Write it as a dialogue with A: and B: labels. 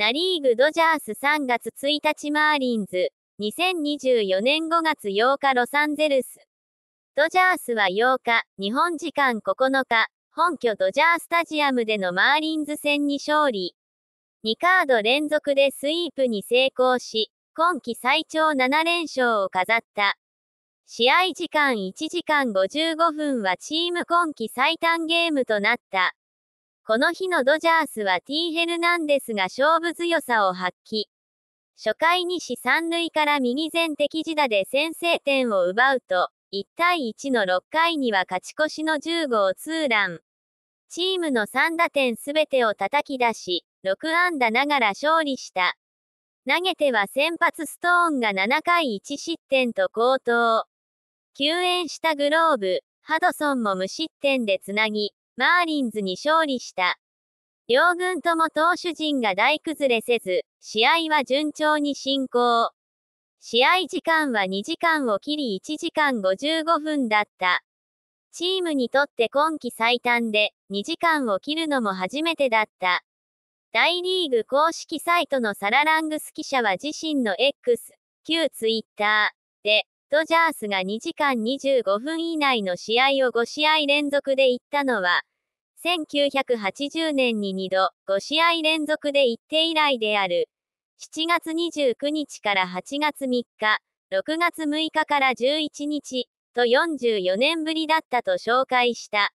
A: ナリーグドジャース3月1日マーリンズ、2024年5月8日ロサンゼルス。ドジャースは8日、日本時間9日、本拠ドジャースタジアムでのマーリンズ戦に勝利。2カード連続でスイープに成功し、今季最長7連勝を飾った。試合時間1時間55分はチーム今季最短ゲームとなった。この日のドジャースは T・ ヘルナンデスが勝負強さを発揮。初回に死三塁から右前敵地打で先制点を奪うと、1対1の6回には勝ち越しの10号ツーラン。チームの3打点すべてを叩き出し、6安打ながら勝利した。投げては先発ストーンが7回1失点と好投。救援したグローブ、ハドソンも無失点でつなぎ、マーリンズに勝利した。両軍とも投手陣が大崩れせず、試合は順調に進行。試合時間は2時間を切り1時間55分だった。チームにとって今季最短で2時間を切るのも初めてだった。大リーグ公式サイトのサララングス記者は自身の X、旧 Twitter で、ドジャースが2時間25分以内の試合を5試合連続で行ったのは、1980年に2度、5試合連続で行って以来である。7月29日から8月3日、6月6日から11日、と44年ぶりだったと紹介した。